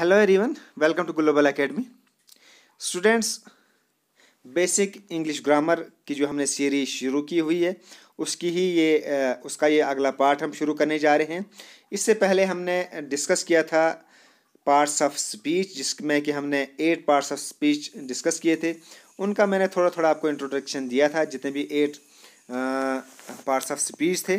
hello everyone welcome to Global Academy students basic English grammar की जो हमने series शुरू की हुई है उसकी ही ये उसका ये अगला पार्ट हम शुरू करने जा रहे हैं इससे पहले हमने डिस्कस किया था पार्ट्स ऑफ स्पीच जिसमें कि हमने eight parts of speech discuss किए थे उनका मैंने थोड़ा थोड़ा आपको इंट्रोडक्शन दिया था जितने भी एट पार्ट्स ऑफ स्पीच थे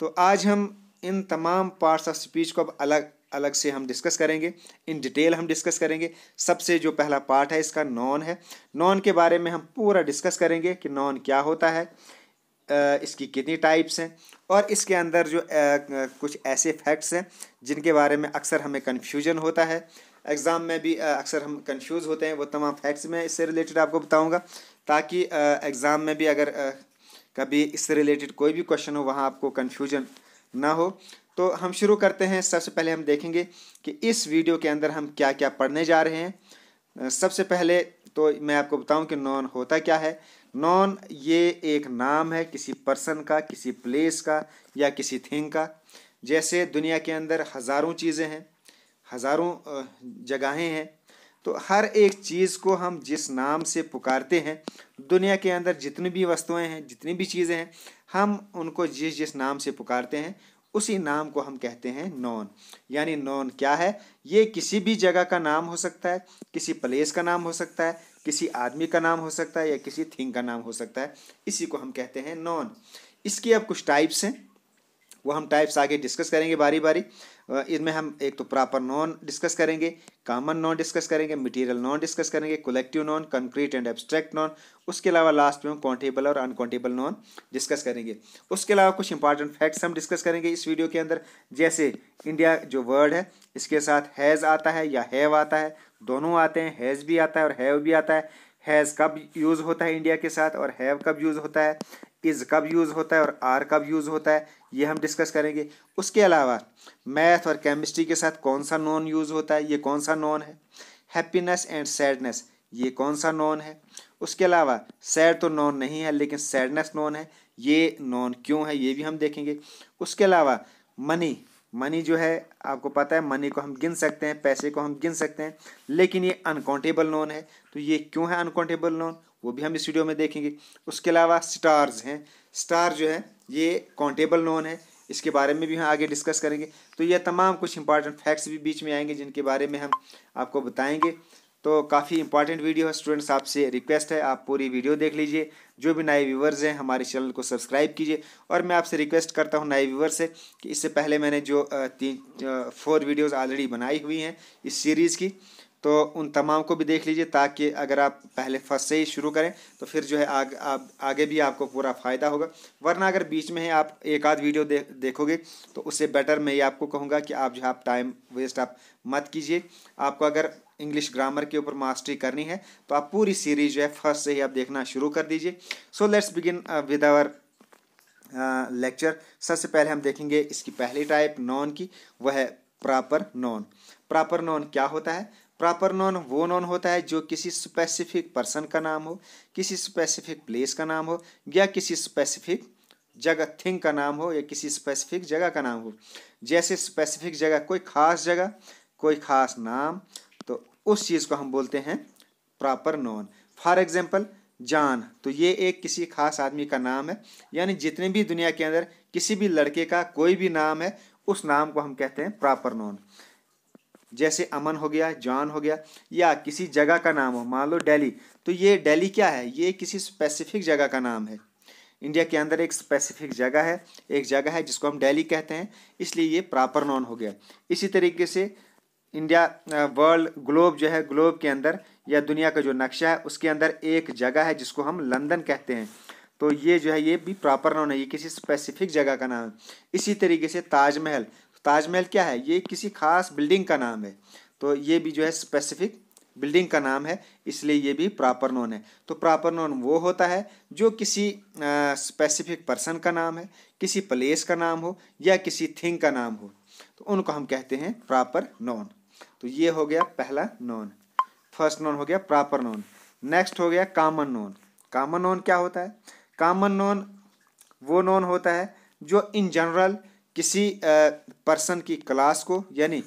तो आज हम इन तमाम पार्ट्स ऑफ स्पीच को अब अलग अलग से हम डिस्कस करेंगे इन डिटेल हम डिस्कस करेंगे सबसे जो पहला पार्ट है इसका नॉन है नॉन के बारे में हम पूरा डिस्कस करेंगे कि नॉन क्या होता है इसकी कितनी टाइप्स हैं और इसके अंदर जो कुछ ऐसे फैक्ट्स हैं जिनके बारे में अक्सर हमें कन्फ्यूजन होता है एग्ज़ाम में भी अक्सर हम कन्फ्यूज होते हैं वो तमाम फैक्ट्स में इससे रिलेटेड आपको बताऊँगा ताकि एग्ज़ाम में भी अगर कभी इससे रिलेटेड कोई भी क्वेश्चन हो वहाँ आपको कन्फ्यूजन ना हो तो हम शुरू करते हैं सबसे पहले हम देखेंगे कि इस वीडियो के अंदर हम क्या क्या पढ़ने जा रहे हैं सबसे पहले तो मैं आपको बताऊं कि नॉन होता क्या है नॉन ये एक नाम है किसी पर्सन का किसी प्लेस का या किसी थिंग का जैसे दुनिया के अंदर हज़ारों चीज़ें हैं हज़ारों जगहें हैं तो हर एक चीज़ को हम जिस नाम से पुकारते हैं दुनिया के अंदर जितनी भी वस्तुएं हैं जितनी भी चीज़ें हैं हम उनको जिस जिस नाम से पुकारते हैं उसी नाम को हम कहते हैं नॉन यानी नॉन क्या है ये किसी भी जगह का नाम हो सकता है किसी प्लेस का नाम हो सकता है किसी आदमी का नाम हो सकता है या किसी थिंग का नाम हो सकता है इसी को हम कहते हैं नॉन इसकी अब कुछ टाइप्स हैं वो हम टाइप्स आगे डिस्कस करेंगे बारी बारी इनमें हम एक तो प्रॉपर नॉन डिस्कस करेंगे कॉमन नॉन डिस्कस करेंगे मटेरियल नॉन डिस्कस करेंगे collective noun concrete and abstract noun उसके अलावा लास्ट में हम क्वांटेबल और अनकाउंटेबल नॉन डिस्कस करेंगे उसके अलावा कुछ इंपॉर्टेंट फैक्ट्स हम डिस्कस करेंगे इस वीडियो के अंदर जैसे इंडिया जो वर्ड है इसके साथ हैज़ आता है या हैव आता है दोनों आते हैं हैज़ भी आता है और हैव भी आता है हैज़ कब यूज़ होता है इंडिया के साथ और हैव कब यूज़ होता है इज़ कब यूज़ होता है और आर कब यूज़ होता है ये हम डिस्कस करेंगे उसके अलावा मैथ और केमिस्ट्री के साथ कौन सा नॉन यूज़ होता है ये कौन सा नॉन है हैप्पीनेस एंड सैडनेस ये कौन सा नॉन है उसके अलावा सैड तो नॉन नहीं है लेकिन सैडनेस नॉन है ये नॉन क्यों है ये भी हम देखेंगे उसके अलावा मनी मनी जो है आपको पता है मनी को हम गिन सकते हैं पैसे को हम गिन सकते हैं लेकिन ये अनकाउंटेबल नॉन है तो ये क्यों है अनकाउंटेबल नॉन वो भी हम इस वीडियो में देखेंगे उसके अलावा स्टार्स हैं स्टार जो है ये काउंटेबल नॉन है इसके बारे में भी हम आगे डिस्कस करेंगे तो यह तमाम कुछ इंपॉर्टेंट फैक्ट्स भी बीच में आएंगे जिनके बारे में हम आपको बताएंगे तो काफ़ी इंपॉर्टेंट वीडियो है स्टूडेंट्स आपसे रिक्वेस्ट है आप पूरी वीडियो देख लीजिए जो भी नए व्यूवर्स हैं हमारे चैनल को सब्सक्राइब कीजिए और मैं आपसे रिक्वेस्ट करता हूँ नए व्यूवर से कि इससे पहले मैंने जो तीन फोर वीडियोज़ ऑलरेडी बनाई हुई हैं इस सीरीज़ की तो उन तमाम को भी देख लीजिए ताकि अगर आप पहले फर्स्ट से ही शुरू करें तो फिर जो है आग, आग, आगे भी आपको पूरा फ़ायदा होगा वरना अगर बीच में ही आप एक आध वीडियो दे, देखोगे तो उससे बेटर मैं ये आपको कहूँगा कि आप जो है आप टाइम वेस्ट आप मत कीजिए आपको अगर इंग्लिश ग्रामर के ऊपर मास्टरी करनी है तो आप पूरी सीरीज जो है फर्स्ट से ही आप देखना शुरू कर दीजिए so let's begin with our lecture सबसे पहले हम देखेंगे इसकी पहली टाइप नॉन की वह है प्रॉपर नॉन प्रॉपर नॉन क्या होता है प्रॉपर नॉन वो नॉन होता है जो किसी स्पेसिफिक पर्सन का नाम हो किसी स्पेसिफिक प्लेस का नाम हो या किसी स्पेसिफिक जगह थिंग का नाम हो या किसी स्पेसिफिक जगह का नाम हो जैसे स्पेसिफिक जगह कोई ख़ास जगह कोई ख़ास नाम तो उस चीज़ को हम बोलते हैं प्रॉपर नॉन फॉर एग्जाम्पल जान तो ये एक किसी खास आदमी का नाम है यानी जितने भी दुनिया के अंदर किसी भी लड़के का कोई भी नाम है उस नाम को हम कहते हैं प्रॉपर नॉन जैसे अमन हो गया जॉन हो गया या किसी जगह का नाम हो मान लो डेली तो ये डेली क्या है ये किसी स्पेसिफिक जगह का नाम है इंडिया के अंदर एक स्पेसिफिक जगह है एक जगह है जिसको हम डेली कहते हैं इसलिए ये प्रॉपर नॉन हो गया इसी तरीके से इंडिया वर्ल्ड ग्लोब जो है ग्लोब के अंदर या दुनिया का जो नक्शा है उसके अंदर एक जगह है जिसको हम लंदन कहते हैं तो ये जो है ये भी प्रॉपर नॉन है ये किसी स्पेसिफिक जगह का नाम है इसी तरीके से ताजमहल ताजमहल क्या है ये किसी खास बिल्डिंग का नाम है तो ये भी जो है स्पेसिफिक बिल्डिंग का नाम है इसलिए ये भी प्रॉपर नोन है तो प्रॉपर नोन वो होता है जो किसी स्पेसिफिक पर्सन का नाम है किसी प्लेस का नाम हो या किसी थिंग का नाम हो तो उनको हम कहते हैं प्रॉपर नोन तो ये हो गया पहला नोन फर्स्ट नोन हो गया प्रॉपर नोन नेक्स्ट हो गया कामन नोन कामन नोन क्या होता है कामन नोन वो नोन होता है जो इन जनरल किसी पर्सन की क्लास को यानी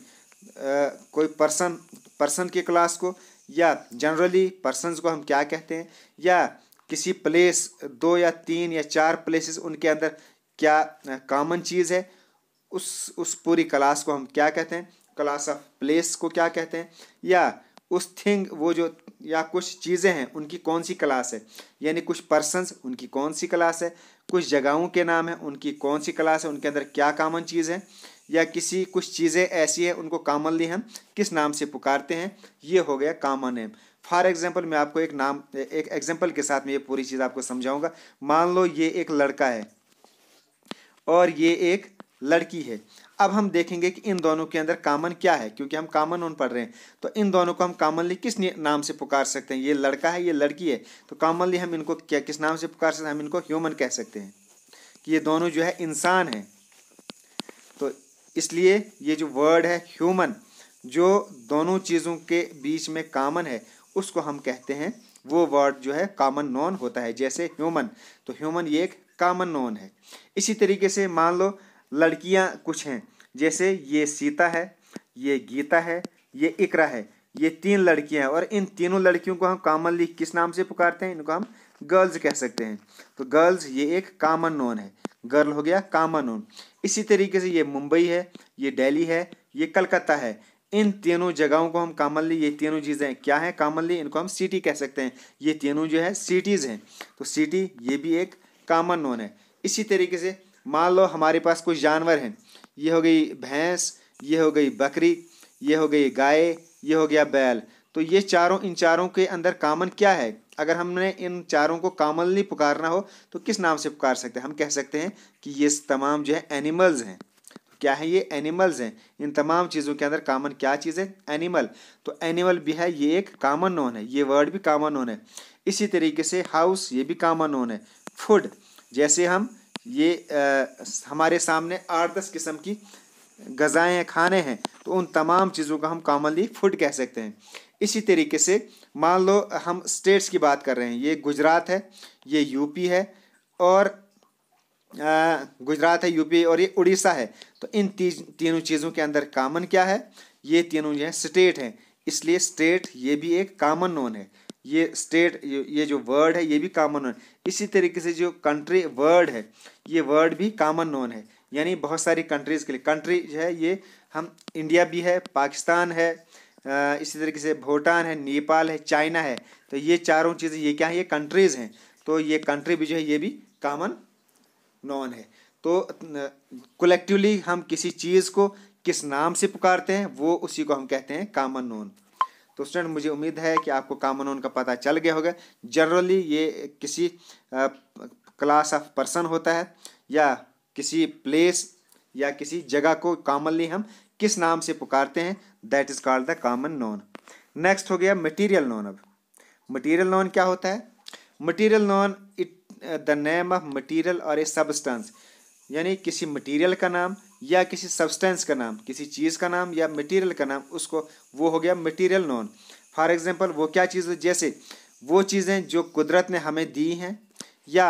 कोई पर्सन पर्सन की क्लास को या जनरली पर्सन को हम क्या कहते हैं या किसी प्लेस दो या तीन या चार प्लेसेस उनके अंदर क्या कॉमन चीज़ है उस उस पूरी क्लास को हम क्या कहते हैं क्लास ऑफ प्लेस को क्या कहते हैं या उस थिंग वो जो या कुछ चीज़ें हैं उनकी कौन सी क्लास है यानी कुछ पर्सनस उनकी कौन सी क्लास है कुछ जगहों के नाम हैं उनकी कौन सी क्लास है उनके अंदर क्या कॉमन चीज़ है या किसी कुछ चीज़ें ऐसी हैं उनको कामनली हम किस नाम से पुकारते हैं ये हो गया कामन नेम फॉर एग्जाम्पल मैं आपको एक नाम एक एग्जाम्पल के साथ में ये पूरी चीज़ आपको समझाऊंगा मान लो ये एक लड़का है और ये एक लड़की है अब हम देखेंगे कि इन दोनों के अंदर कामन क्या है क्योंकि हम कामन उन पढ़ रहे हैं तो इन दोनों को हम कामनली किस नाम से पुकार सकते हैं ये लड़का है ये लड़की है तो कामनली हम इनको क्या किस नाम से पुकार सकते हैं हम इनको ह्यूमन कह सकते हैं कि ये दोनों जो है इंसान हैं इसलिए ये जो वर्ड है ह्यूमन जो दोनों चीज़ों के बीच में कामन है उसको हम कहते हैं वो वर्ड जो है कामन नॉन होता है जैसे ह्यूमन तो ह्यूमन ये एक कामन नॉन है इसी तरीके से मान लो लड़कियाँ कुछ हैं जैसे ये सीता है ये गीता है ये इकरा है ये तीन लड़कियाँ हैं और इन तीनों लड़कियों को हम कॉमनली किस नाम से पुकारते हैं इनको हम गर्ल्स कह सकते हैं तो गर्ल्स ये एक कामन नॉन है गर्ल हो गया कामन ऊन इसी तरीके से ये मुंबई है ये दिल्ली है ये कलकत्ता है इन तीनों जगहों को हम कामनली ये तीनों चीज़ें क्या हैं कामनली इनको हम सिटी कह सकते हैं ये तीनों जो है सिटीज़ हैं तो सिटी ये भी एक कामन नोन है इसी तरीके से मान लो हमारे पास कुछ जानवर हैं ये हो गई भैंस ये हो गई बकरी ये हो गई गाय ये हो गया बैल तो ये चारों इन चारों के अंदर कामन क्या है अगर हमने इन चारों को कामनली पुकारना हो तो किस नाम से पुकार सकते हैं हम कह सकते हैं कि ये तमाम जो है एनिमल्स हैं तो क्या है ये एनिमल्स हैं इन तमाम चीज़ों के अंदर कामन क्या चीज़ है एनिमल तो एनिमल भी है ये एक कामन नोन है ये वर्ड भी कामन नोन है इसी तरीके से हाउस ये भी कामन नोन है फूड जैसे हम ये आ, हमारे सामने आठ दस किस्म की गज़ाएँ खाने हैं तो उन तमाम चीज़ों का हम कामनली फूड कह सकते हैं इसी तरीके से मान लो हम स्टेट्स की बात कर रहे हैं ये गुजरात है ये यूपी है और गुजरात है यूपी और ये उड़ीसा है तो इन ती, तीनों चीज़ों के अंदर कामन क्या है ये तीनों जो है स्टेट हैं इसलिए स्टेट ये भी एक कामन नोन है ये स्टेट ये जो वर्ड है ये भी कामन नोन इसी तरीके से जो कंट्री वर्ड है ये वर्ड भी कामन नोन है यानी बहुत सारी कंट्रीज़ के लिए कंट्री जो है ये हम इंडिया भी है पाकिस्तान है इसी तरीके से भूटान है नेपाल है चाइना है तो ये चारों चीज़ें ये क्या है ये कंट्रीज़ हैं तो ये कंट्री भी जो है ये भी कॉमन नॉन है तो कलेक्टिवली हम किसी चीज़ को किस नाम से पुकारते हैं वो उसी को हम कहते हैं कॉमन नॉन तो स्टूडेंट मुझे उम्मीद है कि आपको कॉमन नॉन का पता चल गया होगा जनरली ये किसी क्लास ऑफ पर्सन होता है या किसी प्लेस या किसी जगह को कॉमनली हम किस नाम से पुकारते हैं that is called the common noun next हो गया मटीरियल नॉन अब मटीरियल नॉन क्या होता है material noun it the name of material और ए सबस्टेंस यानी किसी मटीरियल का नाम या किसी सब्सटेंस का नाम किसी चीज़ का नाम या मटीरियल का नाम उसको वो हो गया मटीरियल नॉन फॉर एग्जांपल वो क्या चीज़ है जैसे वो चीज़ें जो कुदरत ने हमें दी हैं या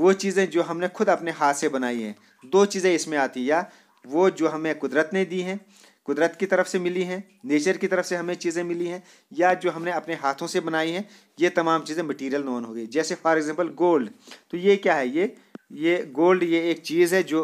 वो चीज़ें जो हमने खुद अपने हाथ से बनाई हैं दो चीज़ें इसमें आती या वो जो हमें कुदरत ने दी हैं कुदरत की तरफ से मिली हैं नेचर की तरफ से हमें चीज़ें मिली हैं या जो हमने अपने हाथों से बनाई हैं ये तमाम चीज़ें मटेरियल नॉन हो गई जैसे फॉर एग्जांपल गोल्ड तो ये क्या है ये ये गोल्ड ये एक चीज़ है जो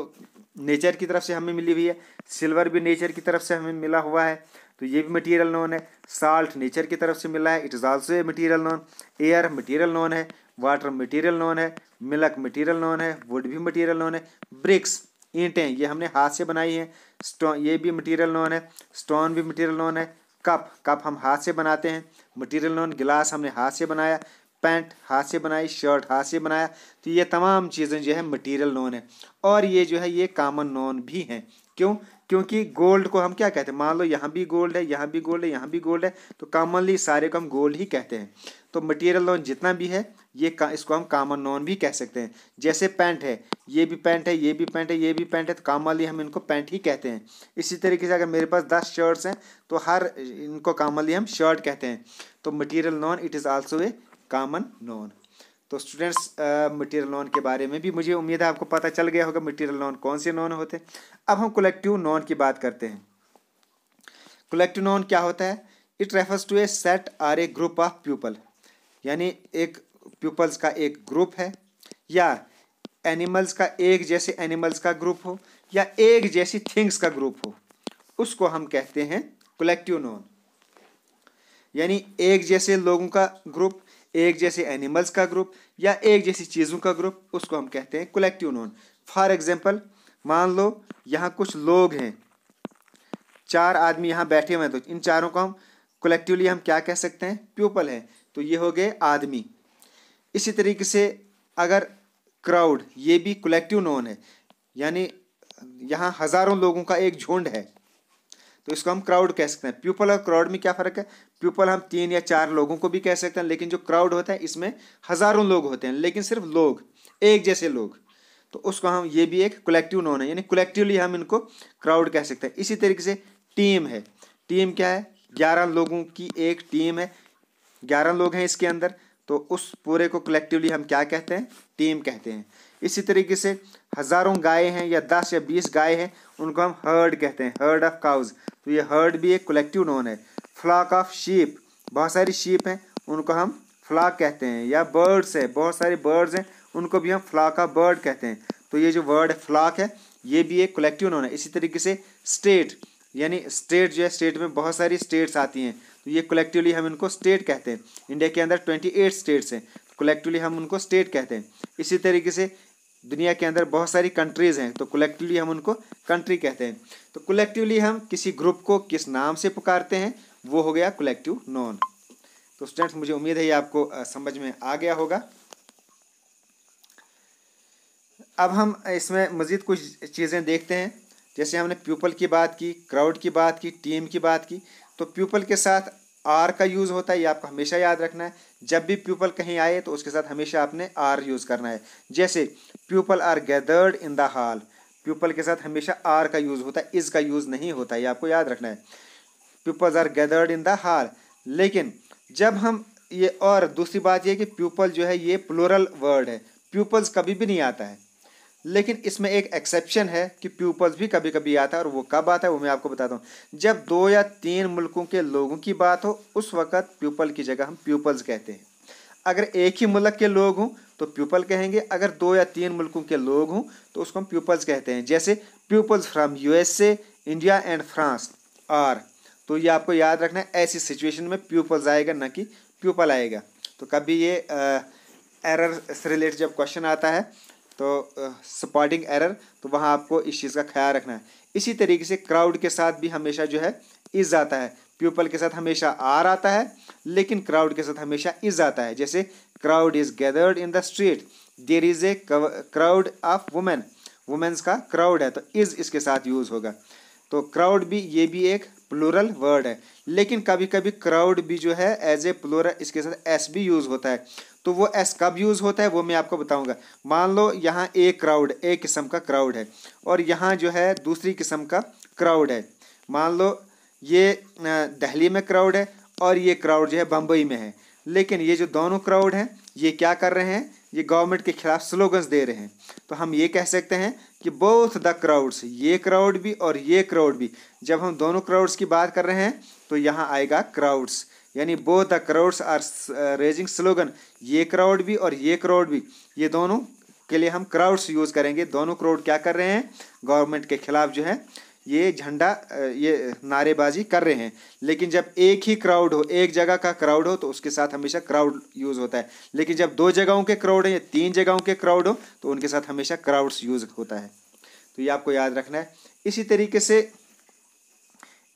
नेचर की तरफ से हमें मिली हुई है सिल्वर भी नेचर की तरफ से हमें मिला हुआ है तो ये भी मटीरियल नॉन है साल्ट नेचर की तरफ से मिला है it is also a material noun air material noun है वाटर मटीरियल नॉन है मिल्क मटीरियल नॉन है वुड भी मटीरियल नॉन है ब्रिक्स ईंटें ये हमने हाथ से बनाई हैं स्टोन ये भी मटेरियल नॉन है स्टोन भी मटेरियल नॉन है कप कप हम हाथ से बनाते हैं मटेरियल नॉन गिलास हमने हाथ से बनाया पैंट हाथ से बनाई शर्ट हाथ से बनाया तो ये तमाम चीज़ें जो है मटेरियल नॉन है और ये जो है ये कामन नॉन भी हैं क्यों क्योंकि गोल्ड को हम क्या कहते हैं मान लो यहाँ भी गोल्ड है यहाँ भी गोल्ड है यहाँ भी गोल्ड है तो कॉमनली सारे को हम गोल्ड ही कहते हैं तो मटेरियल नॉन जितना भी है ये का, इसको हम कामन नॉन भी कह सकते हैं जैसे पैंट है ये भी पैंट है ये भी पैंट है ये भी पैंट है तो वाली हम इनको पैंट ही कहते हैं इसी तरीके से अगर मेरे पास दस शर्ट्स हैं तो हर इनको कामनली हम शर्ट कहते हैं तो material noun it is also a common noun तो स्टूडेंट्स मटेरियल नॉन के बारे में भी मुझे उम्मीद है आपको पता चल गया होगा मटेरियल नॉन कौन से नॉन होते हैं अब हम कलेक्टिव नॉन की बात करते हैं कलेक्टिव नॉन क्या होता है it refers to a set or a group of people यानी एक पीपल्स का एक ग्रुप है या एनिमल्स का एक जैसे एनिमल्स का ग्रुप हो या एक जैसी थिंग्स का ग्रुप हो उसको हम कहते हैं कलेक्टिव नोन यानी एक जैसे लोगों का ग्रुप एक जैसे एनिमल्स का ग्रुप या एक जैसी चीज़ों का ग्रुप उसको हम कहते हैं कलेक्टिव नोन फॉर एग्जाम्पल मान लो यहाँ कुछ लोग हैं चार आदमी यहाँ बैठे हुए हैं तो इन चारों को हम कलेक्टिवली हम क्या कह सकते हैं पीपल है तो ये हो गए आदमी इसी तरीके से अगर क्राउड ये भी कलेक्टिव नोन है यानी यहाँ हज़ारों लोगों का एक झुंड है तो इसको हम क्राउड कह सकते हैं पीपल और क्राउड में क्या फ़र्क है पीपल हम तीन या चार लोगों को भी कह सकते हैं लेकिन जो क्राउड होता है इसमें हज़ारों लोग होते हैं लेकिन सिर्फ लोग एक जैसे लोग तो उसको हम ये भी एक कलेक्टिव नोन है यानी कलेक्टिवली हम इनको क्राउड कह सकते हैं इसी तरीके से टीम है टीम क्या है ग्यारह लोगों की एक टीम है ग्यारह लोग हैं इसके अंदर तो उस पूरे को कलेक्टिवली हम क्या कहते हैं टीम कहते हैं इसी तरीके से हज़ारों गाय हैं या दस या बीस गाय हैं उनको हम हर्ड कहते हैं हर्ड ऑफ काउज तो ये हर्ड भी एक कलेक्टिव नोन है फ्लॉक ऑफ शीप बहुत सारी शीप हैं उनको हम फ्लॉक कहते हैं या बर्ड्स है बहुत सारे बर्ड्स हैं उनको भी हम फ्लॉक ऑफ बर्ड कहते हैं तो ये जो वर्ड फ्लॉक है ये भी एक कलेक्टिव नोन है इसी तरीके से स्टेट यानी स्टेट जो है स्टेट में बहुत सारी स्टेट्स आती हैं तो ये कलेक्टिवली हम इनको स्टेट कहते हैं इंडिया के अंदर ट्वेंटी एट स्टेट्स हैं कलेक्टिवली हम उनको स्टेट कहते हैं इसी तरीके से दुनिया के अंदर बहुत सारी कंट्रीज़ हैं तो कलेक्टिवली हम उनको कंट्री कहते हैं तो कलेक्टिवली हम किसी ग्रुप को किस नाम से पुकारते हैं वो हो गया कलेक्टिव नॉन तो स्टूडेंट्स मुझे उम्मीद है ये आपको समझ में आ गया होगा अब हम इसमें मज़ीद कुछ चीज़ें देखते हैं जैसे हमने पीपल की बात की क्राउड की बात की टीम की बात की तो प्यूपल के साथ आर का यूज़ होता है ये आपको हमेशा याद रखना है जब भी प्यूपल कहीं आए तो उसके साथ हमेशा आपने आर यूज़ करना है जैसे pupil are gathered in the hall pupil के साथ हमेशा आर का यूज़ होता है इज़ का यूज़ नहीं होता ये आपको याद रखना है pupils are gathered in the hall लेकिन जब हम ये और दूसरी बात यह कि प्यूपल जो है ये प्लोरल वर्ड है प्यूपल्स कभी भी नहीं आता है लेकिन इसमें एक एक्सेप्शन है कि प्यूपल्स भी कभी कभी आता है और वो कब आता है वो मैं आपको बताता हूँ जब दो या तीन मुल्कों के लोगों की बात हो उस वक़्त पीपल की जगह हम प्यूपल्स कहते हैं अगर एक ही मुल्क के लोग हों तो प्यूपल कहेंगे अगर दो या तीन मुल्कों के लोग हों तो उसको हम पीपल्स कहते हैं जैसे peoples from USA India and France are तो ये आपको याद रखना है ऐसी सिचुएशन में प्यूपल्स आएगा ना कि प्यूपल आएगा तो कभी ये एरर से रिलेटेड जब क्वेश्चन आता है तो स्पॉटिंग एरर तो वहाँ आपको इस चीज़ का ख्याल रखना है इसी तरीके से क्राउड के साथ भी हमेशा जो है इज आता है पीपल के साथ हमेशा आर आता है लेकिन क्राउड के साथ हमेशा इज आता है जैसे crowd is gathered in the street there is a crowd of women women's का क्राउड है तो इज इसके साथ यूज़ होगा तो क्राउड भी ये भी एक प्लूरल वर्ड है लेकिन कभी कभी क्राउड भी जो है एज ए प्लूरल इसके साथ एस भी यूज़ होता है तो वो एस कब यूज़ होता है वो मैं आपको बताऊंगा मान लो यहाँ ए क्राउड ए किस्म का क्राउड है और यहाँ जो है दूसरी किस्म का क्राउड है मान लो ये दहली में क्राउड है और ये क्राउड जो है बम्बई में है लेकिन ये जो दोनों क्राउड हैं ये क्या कर रहे हैं ये गवर्नमेंट के खिलाफ स्लोगन्स दे रहे हैं तो हम ये कह सकते हैं कि बोथ द क्राउड्स ये क्राउड भी और ये क्राउड भी जब हम दोनों क्राउड्स की बात कर रहे हैं तो यहाँ आएगा क्राउड्स यानी both the crowds are raising slogan ये क्राउड भी और ये क्राउड भी ये दोनों के लिए हम क्राउड्स यूज़ करेंगे दोनों क्राउड क्या कर रहे हैं गवर्नमेंट के खिलाफ जो है ये झंडा ये नारेबाजी कर रहे हैं लेकिन जब एक ही क्राउड हो एक जगह का क्राउड हो तो उसके साथ हमेशा क्राउड यूज़ होता है लेकिन जब दो जगहों के क्राउड हैं या तीन जगहों के क्राउड हो तो उनके साथ हमेशा क्राउड्स यूज़ होता है तो ये आपको याद रखना है इसी तरीके से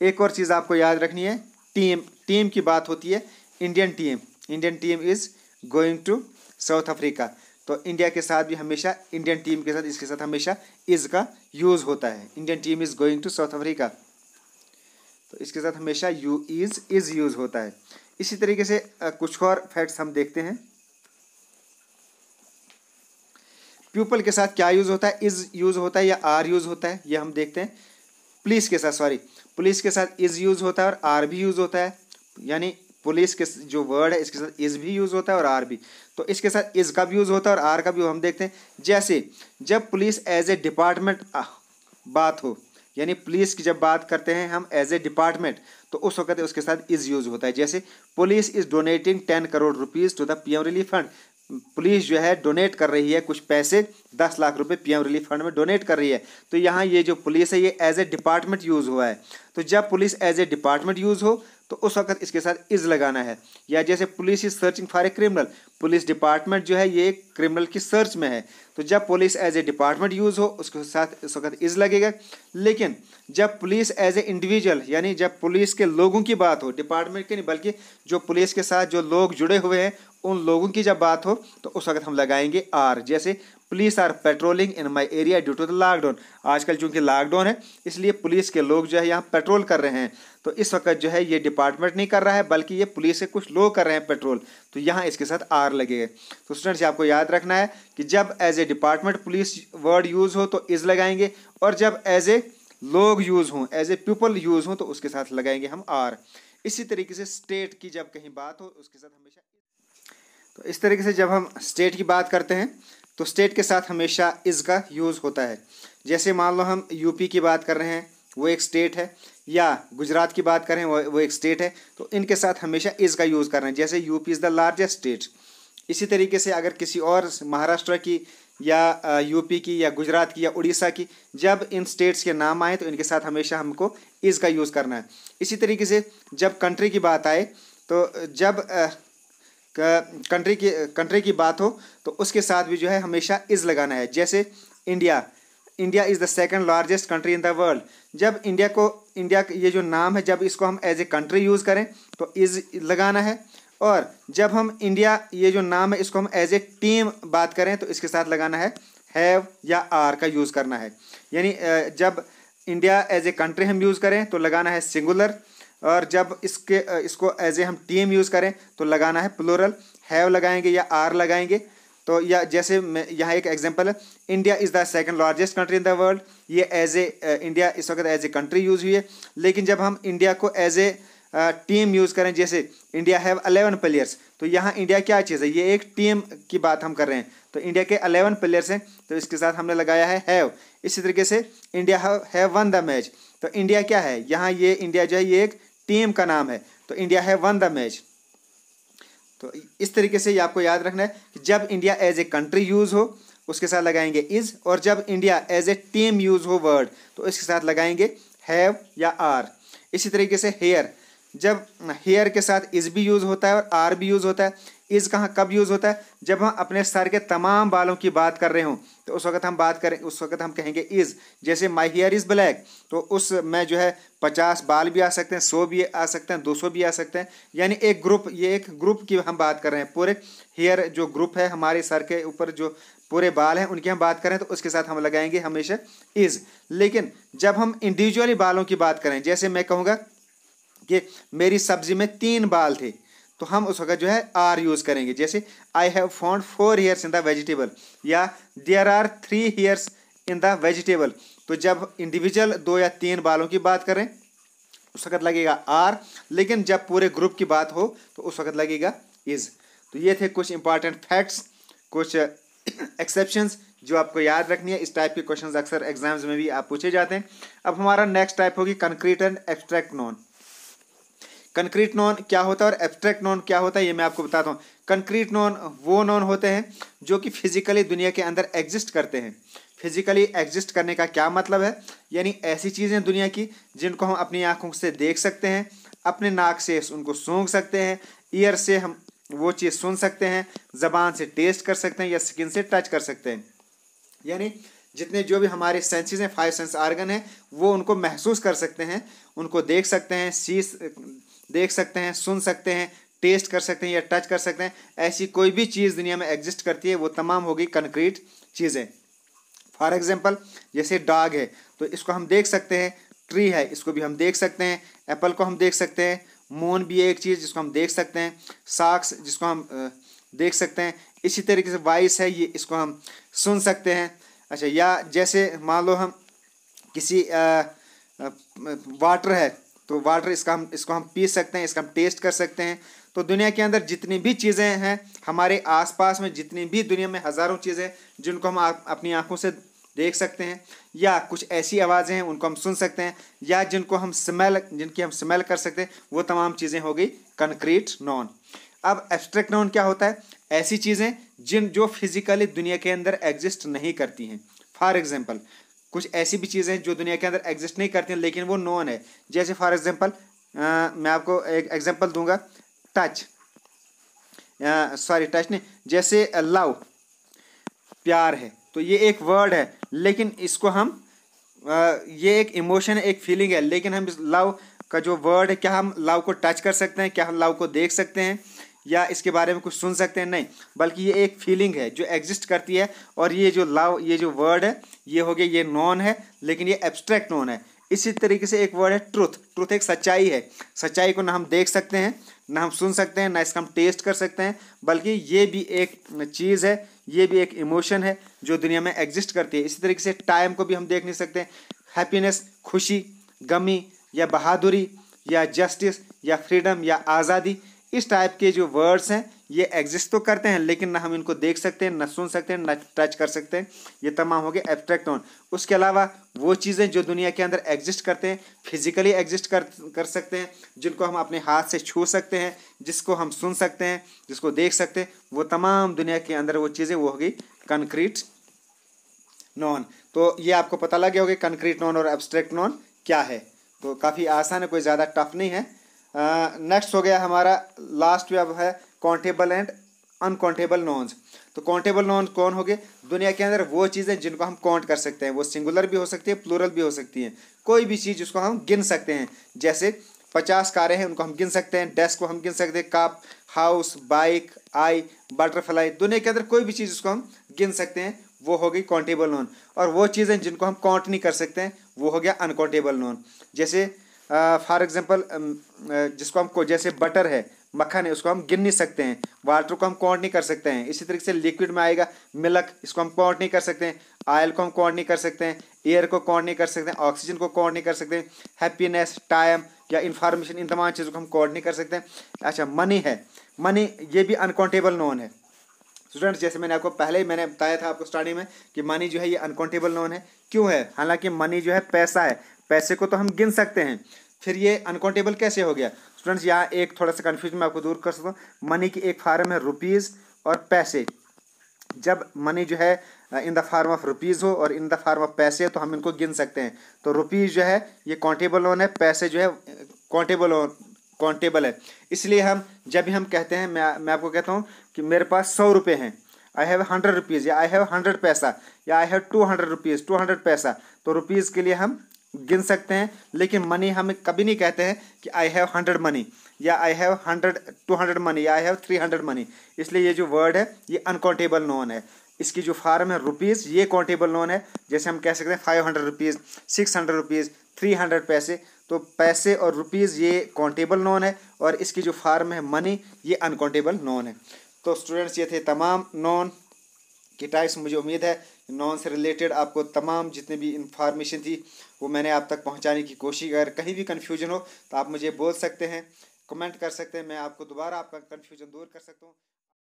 एक और चीज़ आपको याद रखनी है टीम टीम की बात होती है Indian team Indian team is going to South Africa तो इंडिया के साथ भी हमेशा इंडियन टीम के साथ इसके साथ हमेशा इज़ का यूज़ होता है Indian team is going to South Africa तो इसके साथ हमेशा यू इज़ इज़ यूज़ होता है इसी तरीके से कुछ और फैक्ट्स हम देखते हैं प्यूपल के साथ क्या यूज़ होता है इज़ यूज़ होता है या आर यूज़ होता है ये हम देखते हैं पुलिस के साथ सॉरी पुलिस के साथ इज़ यूज़ होता है और आर भी यूज़ होता है यानी पुलिस के जो वर्ड है इसके साथ इज भी यूज़ होता है और आर भी तो इसके साथ इज का भी यूज़ होता है और आर का भी हम देखते हैं जैसे जब पुलिस एज ए डिपार्टमेंट बात हो यानी पुलिस की जब बात करते हैं हम एज ए डिपार्टमेंट तो उस वक्त उसके साथ इज यूज़ होता है जैसे police is donating ten crore rupees to the PM relief fund police जो है डोनेट कर रही है कुछ पैसे दस लाख रुपए पीएम रिलीफ फंड में डोनेट कर रही है तो यहाँ ये जो पुलिस है ये एज ए डिपार्टमेंट यूज़ हुआ है तो जब police as a department use हो तो उस वक्त इसके साथ इज लगाना है या जैसे police is searching for a criminal police department जो है ये क्रिमिनल की सर्च में है तो जब police as a department use हो उसके साथ इस वक्त इज लगेगा लेकिन जब पुलिस एज ए इंडिविजुअल यानी जब पुलिस के लोगों की बात हो डिपार्टमेंट की नहीं बल्कि जो पुलिस के साथ जो लोग जुड़े हुए हैं उन लोगों की जब बात हो तो उस वक्त हम लगाएंगे आर जैसे police are patrolling in my area due to the lockdown आजकल चूंकि लॉकडाउन है इसलिए पुलिस के लोग जो है यहाँ पेट्रोल कर रहे हैं तो इस वक्त जो है ये डिपार्टमेंट नहीं कर रहा है बल्कि ये पुलिस के कुछ लोग कर रहे हैं पेट्रोल तो यहाँ इसके साथ आर लगेगा तो स्टूडेंट्स आपको याद रखना है कि जब as a department police word use हो तो इज़ लगाएंगे और जब एज ए लोग यूज़ हों एज ए पीपल यूज़ हों तो उसके साथ लगाएंगे हम आर इसी तरीके से स्टेट की जब कहीं बात हो उसके साथ हमेशा तो इस तरीके से जब हम स्टेट की बात करते हैं तो स्टेट के साथ हमेशा इज़ का यूज़ होता है जैसे मान लो हम यूपी की बात कर रहे हैं वो एक स्टेट है या गुजरात की बात करें वो वो एक स्टेट है तो इनके साथ हमेशा इज़ का यूज़ कर रहे हैं जैसे UP is the largest state इसी तरीके से अगर किसी और महाराष्ट्र की या यूपी की या गुजरात की या उड़ीसा की जब इन स्टेट्स के नाम आए तो इनके साथ हमेशा हमको इज़ का यूज़ करना है इसी तरीके से जब कंट्री की बात आए तो जब कंट्री की कंट्री की बात हो तो उसके साथ भी जो है हमेशा इज़ लगाना है जैसे India India is the second largest country in the world जब इंडिया को इंडिया ये जो नाम है जब इसको हम एज ए कंट्री यूज़ करें तो इज़ लगाना है और जब हम इंडिया ये जो नाम है इसको हम एज ए टीम बात करें तो इसके साथ लगाना है हैव या आर का यूज़ करना है यानी जब इंडिया एज ए कंट्री हम यूज़ करें तो लगाना है सिंगुलर और जब इसके इसको एज ए हम टी एम यूज़ करें तो लगाना है प्लोरल हैव लगाएंगे या आर लगाएंगे तो या जैसे यहाँ एक एग्जांपल है India is the second largest country in the world ये एज ए इंडिया इस वक्त एज ए कंट्री यूज़ हुई है लेकिन जब हम इंडिया को एज ए टीम यूज़ करें जैसे इंडिया हैव अलेवन प्लेयर्स तो यहाँ इंडिया क्या चीज़ है ये एक टीम की बात हम कर रहे हैं तो इंडिया के अलेवन प्लेयर्स हैं तो इसके साथ हमने लगाया है हैव इसी तरीके से India have won the match तो इंडिया क्या है यहाँ ये इंडिया जो है ये एक टीम का नाम है तो इंडिया है वन द मैच तो इस तरीके से ये आपको याद रखना है कि जब India as a country use हो उसके साथ लगाएंगे इज और जब India as a team use हो वर्ड तो इसके साथ लगाएंगे हैव या आर इसी तरीके से हेयर जब हेयर के साथ इज भी यूज़ होता है और आर भी यूज़ होता है इज कहाँ कब यूज़ होता है जब हम अपने सर के तमाम बालों की बात कर रहे हों तो उस वक्त हम बात करें उस वक्त हम कहेंगे इज़ जैसे माई हेयर इज़ ब्लैक तो उस में जो है पचास बाल भी आ सकते हैं सौ भी आ सकते हैं दो सौ भी आ सकते हैं यानी एक ग्रुप ये एक ग्रुप की हम बात कर रहे हैं पूरे हेयर जो ग्रुप है हमारे सर के ऊपर जो पूरे बाल हैं उनकी हम बात करें तो उसके साथ हम लगाएंगे हमेशा इज़ लेकिन जब हम इंडिविजुअली बालों की बात करें जैसे मैं कहूँगा कि मेरी सब्जी में तीन बाल थे तो हम उस वक्त जो है आर यूज़ करेंगे जैसे I have found four hairs in the vegetable या there are three hairs in the vegetable तो जब इंडिविजुअल दो या तीन बालों की बात करें उस वक्त लगेगा आर लेकिन जब पूरे ग्रुप की बात हो तो उस वक्त लगेगा इज़ तो ये थे कुछ इंपॉर्टेंट फैक्ट्स कुछ एक्सेप्शंस जो आपको याद रखनी है इस टाइप के क्वेश्चंस अक्सर एग्जाम्स में भी आप पूछे जाते हैं अब हमारा नेक्स्ट टाइप होगी concrete and abstract non concrete non क्या होता है और एब्स्ट्रैक्ट नॉन क्या होता है ये मैं आपको बताता हूँ कंक्रीट नॉन वो नॉन होते हैं जो कि फिजिकली दुनिया के अंदर एग्जिस्ट करते हैं फिजिकली एग्जिस्ट करने का क्या मतलब है यानी ऐसी चीज़ें दुनिया की जिनको हम अपनी आँखों से देख सकते हैं अपने नाक से उनको सूंघ सकते हैं ईयर से हम वो चीज़ सुन सकते हैं ज़बान से टेस्ट कर सकते हैं या स्किन से टच कर सकते हैं यानी जितने जो भी हमारे सेंसेस हैं फाइव सेंस आर्गन हैं वो उनको महसूस कर सकते हैं उनको देख सकते हैं सी देख सकते हैं सुन सकते हैं टेस्ट कर सकते हैं या टच कर सकते हैं ऐसी कोई भी चीज़ दुनिया में एग्जिस्ट करती है वो तमाम होगी कंक्रीट चीज़ें फॉर एग्जाम्पल जैसे डॉग है तो इसको हम देख सकते हैं ट्री है इसको भी हम देख सकते हैं एप्पल को हम देख सकते हैं मून भी है एक चीज़ जिसको हम देख सकते हैं साक्स जिसको हम देख सकते हैं इसी तरीके से वॉइस है ये इसको हम सुन सकते हैं अच्छा या जैसे मान लो हम किसी आ, वाटर है तो वाटर इसका हम इसको हम पी सकते हैं इसका हम टेस्ट कर सकते हैं तो दुनिया के अंदर जितनी भी चीज़ें हैं हमारे आसपास में जितनी भी दुनिया में हज़ारों चीज़ें जिनको हम आ, अपनी आँखों से देख सकते हैं या कुछ ऐसी आवाज़ें हैं उनको हम सुन सकते हैं या जिनको हम स्मेल जिनकी हम स्मेल कर सकते हैं वो तमाम चीज़ें हो गई कंक्रीट नॉन अब एब्स्ट्रैक्ट नॉन क्या होता है ऐसी चीज़ें जिन जो फिजिकली दुनिया के अंदर एग्जिस्ट नहीं करती हैं फॉर एग्जाम्पल कुछ ऐसी भी चीज़ें हैं जो दुनिया के अंदर एग्जिस्ट नहीं करती हैं लेकिन वो नॉन है जैसे फॉर एग्जाम्पल मैं आपको एक एग्जाम्पल दूंगा टच सॉरी टच नहीं जैसे लव प्यार है तो ये एक वर्ड है लेकिन इसको हम आ, ये एक इमोशन है एक फीलिंग है लेकिन हम इस लव का जो वर्ड है क्या हम लव को टच कर सकते हैं क्या हम लव को देख सकते हैं या इसके बारे में कुछ सुन सकते हैं नहीं बल्कि ये एक फीलिंग है जो एग्जिस्ट करती है और ये जो लव ये जो वर्ड है ये हो गया ये नॉन है लेकिन ये एब्स्ट्रैक्ट नॉन है इसी तरीके से एक वर्ड है ट्रुथ ट्रुथ एक सच्चाई है सच्चाई को ना हम देख सकते हैं ना हम सुन सकते हैं ना इसका हम टेस्ट कर सकते हैं बल्कि ये भी एक चीज़ है ये भी एक इमोशन है जो दुनिया में एग्जिस्ट करती है इसी तरीके से टाइम को भी हम देख नहीं सकते हैप्पीनेस खुशी गमी या बहादुरी या जस्टिस या फ्रीडम या आज़ादी इस टाइप के जो वर्ड्स हैं ये एग्जिस्ट तो करते हैं लेकिन ना हम इनको देख सकते हैं ना सुन सकते हैं ना टच कर सकते हैं ये तमाम हो गए एब्स्ट्रैक्ट नॉन उसके अलावा वो चीज़ें जो दुनिया के अंदर एग्जिस्ट करते हैं फिजिकली एग्जिस्ट कर कर सकते हैं जिनको हम अपने हाथ से छू सकते हैं जिसको हम सुन सकते हैं जिसको देख सकते हैं वो तमाम दुनिया के अंदर वो चीज़ें वो होगी कंक्रीट नॉन तो ये आपको पता लग गया होगा कंक्रीट नॉन और एब्स्ट्रैक्ट नॉन क्या है तो काफ़ी आसान है कोई ज़्यादा टफ नहीं है नेक्स्ट हो गया हमारा लास्ट वे अब है काउंटेबल एंड अनकाउंटेबल नॉन्स तो काउंटेबल नॉन कौन हो गए दुनिया के अंदर वो चीज़ें जिनको हम काउंट कर सकते हैं वो सिंगुलर भी हो सकती है प्लूरल भी हो सकती है कोई भी चीज़ जिसको हम गिन सकते हैं जैसे पचास कारें हैं उनको हम गिन सकते हैं डेस्क को हम गिन सकते हैं cup house bike eye butterfly दुनिया के अंदर कोई भी चीज़ जिसको हम गिन सकते हैं वो हो गई काउंटेबल नॉन और वो चीज़ें जिनको हम काउंट नहीं कर सकते हैं वो हो गया अनकाउंटेबल नॉन जैसे फॉर एग्जाम्पल जिसको हम जैसे बटर है मक्खन है उसको हम गिन नहीं सकते हैं वाटर को हम काउंट नहीं कर सकते हैं इसी तरीके से लिक्विड में आएगा मिल्क इसको हम काउंट नहीं कर सकते हैं ऑयल को हम काउंट नहीं कर सकते हैं एयर को काउंट नहीं कर सकते हैं ऑक्सीजन को काउंट नहीं कर सकते हैं हैप्पीनेस टाइम या इन्फॉर्मेशन इन तमाम चीज़ों को हम काउंट नहीं कर सकते हैं अच्छा मनी है मनी ये भी अनकाउंटेबल नॉन है स्टूडेंट्स जैसे मैंने आपको पहले ही मैंने बताया था आपको स्टार्टिंग में कि मनी जो है ये अनकाउंटेबल नॉन है क्यों है हालांकि मनी जो है पैसा है पैसे को तो हम गिन सकते हैं फिर ये अनकाउंटेबल कैसे हो गया स्टूडेंट्स यहाँ एक थोड़ा सा कन्फ्यूजन मैं आपको दूर कर सकता हूँ मनी की एक फार्म है रुपीज़ और पैसे जब मनी जो है in the form of rupees हो और इन द फार्म ऑफ पैसे तो हम इनको गिन सकते हैं तो रुपीज़ जो है ये काउंटेबल लोन है पैसे जो है काउंटेबल लोन काउंटेबल है इसलिए हम जब भी हम कहते हैं मैं मैं आपको कहता हूँ कि मेरे पास सौ रुपये हैं आई हैव हंड्रेड रुपीज़ या आई हैव हंड्रेड पैसा या I have two hundred rupees two hundred पैसा तो रुपीज़ के लिए हम गिन सकते हैं लेकिन मनी हम कभी नहीं कहते हैं कि आई हैव हंड्रेड मनी या I have hundred two hundred money या I have three hundred money इसलिए ये जो वर्ड है ये अनकाउंटेबल नॉन है इसकी जो फार्म है रुपीज़ ये काउंटेबल नॉन है जैसे हम कह सकते हैं five hundred rupees six hundred rupees three hundred पैसे तो पैसे और रुपीज़ ये काउंटेबल नॉन है और इसकी जो फार्म है मनी ये अनकाउंटेबल नॉन है तो स्टूडेंट्स ये थे तमाम नॉन के टाइप्स मुझे उम्मीद है नॉन से रिलेटेड आपको तमाम जितने भी इंफॉर्मेशन थी वो मैंने आप तक पहुंचाने की कोशिश अगर कहीं भी कन्फ्यूजन हो तो आप मुझे बोल सकते हैं कमेंट कर सकते हैं मैं आपको दोबारा आपका कन्फ्यूजन दूर कर सकता हूँ